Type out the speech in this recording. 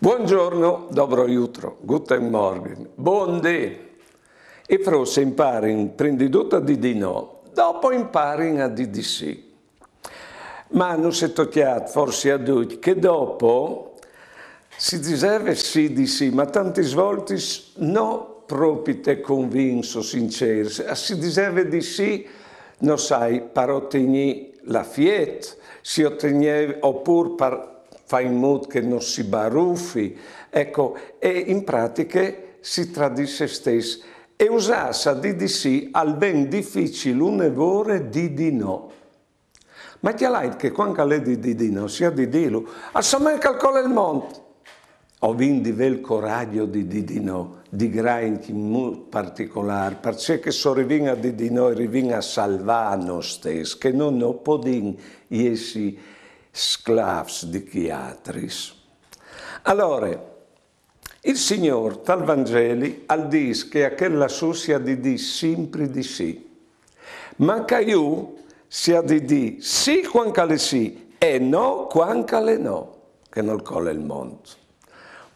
Buongiorno, dobro jutro, guten morgen, buon day. E fra se impari prendidota a di di no, dopo impari a di di sì. Ma hanno sento chiaro, forse a adulti, che dopo si diceva sì di sì, ma tanti svolti no proprio propite, convinto, sincero. Se Si diceva di sì, non sai, per ottenere la fiat, si otteneva, oppure per fare in modo che non si baruffi. Ecco, e in pratica si tradisce stesso. E usassa di di sì al ben difficile un un'evore di di no. Ma ti ha che quando lei di di no, sia di di assomma il calcolo il mondo. Ho quindi il coraggio di dire di no, di grazie molto particolare, perché se arriviamo a dire di no, arriviamo a salvare noi stessi, che non ho potuto essere sclavi di chi altri. Allora, il Signore, tal Vangeli, al dis che a quella susia di di sempre di sì, ma che io sia di di sì quanto le sì e no quanto le no, che non colle il mondo.